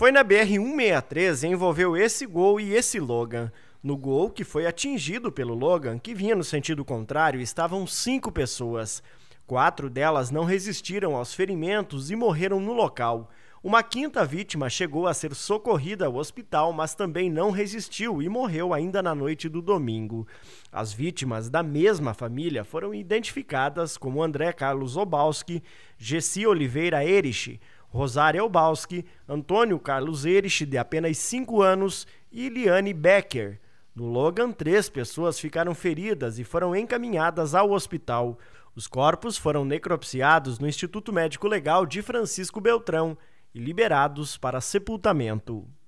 Foi na BR-163 envolveu esse gol e esse Logan. No gol que foi atingido pelo Logan, que vinha no sentido contrário, estavam cinco pessoas. Quatro delas não resistiram aos ferimentos e morreram no local. Uma quinta vítima chegou a ser socorrida ao hospital, mas também não resistiu e morreu ainda na noite do domingo. As vítimas da mesma família foram identificadas como André Carlos Obalski, Gessi Oliveira Erich, Rosário Elbalski, Antônio Carlos Erich, de apenas 5 anos, e Liane Becker. No Logan, três pessoas ficaram feridas e foram encaminhadas ao hospital. Os corpos foram necropsiados no Instituto Médico Legal de Francisco Beltrão e liberados para sepultamento.